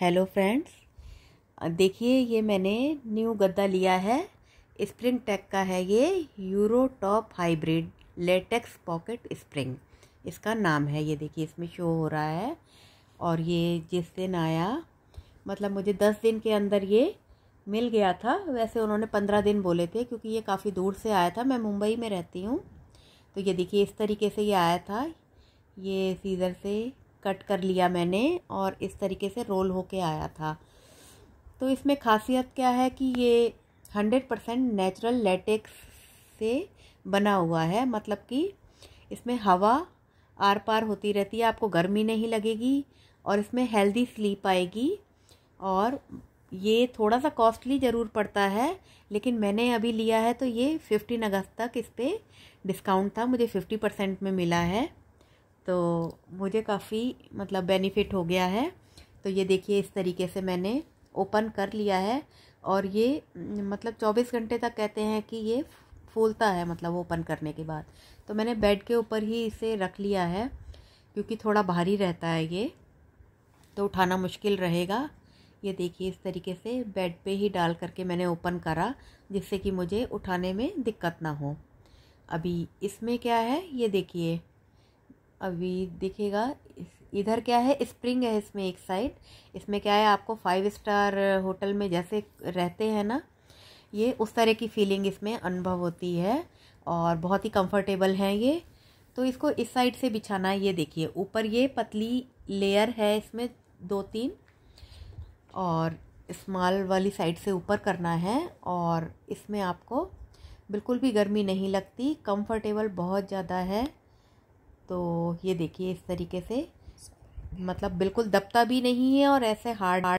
hello friends देखिए ये मैंने न्यू गद्दा लिया है स्प्रिंग टेक का है ये euro top hybrid latex pocket spring इसका नाम है ये देखिए इसमें शो हो रहा है और ये जिस दिन आया मतलब मुझे दस दिन के अंदर ये मिल गया था वैसे उन्होंने पंद्रह दिन बोले थे क्योंकि ये काफ़ी दूर से आया था मैं मुंबई में रहती हूँ तो ये देखिए इस तरीके से ये आया था ये सीज़र से कट कर लिया मैंने और इस तरीके से रोल होके आया था तो इसमें खासियत क्या है कि ये हंड्रेड परसेंट नेचुरल लेटेक्स से बना हुआ है मतलब कि इसमें हवा आर पार होती रहती है आपको गर्मी नहीं लगेगी और इसमें हेल्दी स्लीप आएगी और ये थोड़ा सा कॉस्टली ज़रूर पड़ता है लेकिन मैंने अभी लिया है तो ये फिफ्टीन अगस्त तक इस पर डिस्काउंट था मुझे फिफ्टी परसेंट में मिला है तो मुझे काफ़ी मतलब बेनिफिट हो गया है तो ये देखिए इस तरीके से मैंने ओपन कर लिया है और ये मतलब चौबीस घंटे तक कहते हैं कि ये फूलता है मतलब ओपन करने के बाद तो मैंने बेड के ऊपर ही इसे रख लिया है क्योंकि थोड़ा भारी रहता है ये तो उठाना मुश्किल रहेगा ये देखिए इस तरीके से बेड पे ही डाल करके मैंने ओपन करा जिससे कि मुझे उठाने में दिक्कत ना हो अभी इसमें क्या है ये देखिए अभी देखिएगा इधर क्या है स्प्रिंग है इसमें एक साइड इसमें क्या है आपको फाइव स्टार होटल में जैसे रहते हैं ना ये उस तरह की फीलिंग इसमें अनुभव होती है और बहुत ही कंफर्टेबल है ये तो इसको इस साइड से बिछाना है ये देखिए ऊपर ये पतली लेयर है इसमें दो तीन और स्मॉल वाली साइड से ऊपर करना है और इसमें आपको बिल्कुल भी गर्मी नहीं लगती कंफर्टेबल बहुत ज़्यादा है तो ये देखिए इस तरीके से मतलब बिल्कुल दबता भी नहीं है और ऐसे हार्ड हार्ड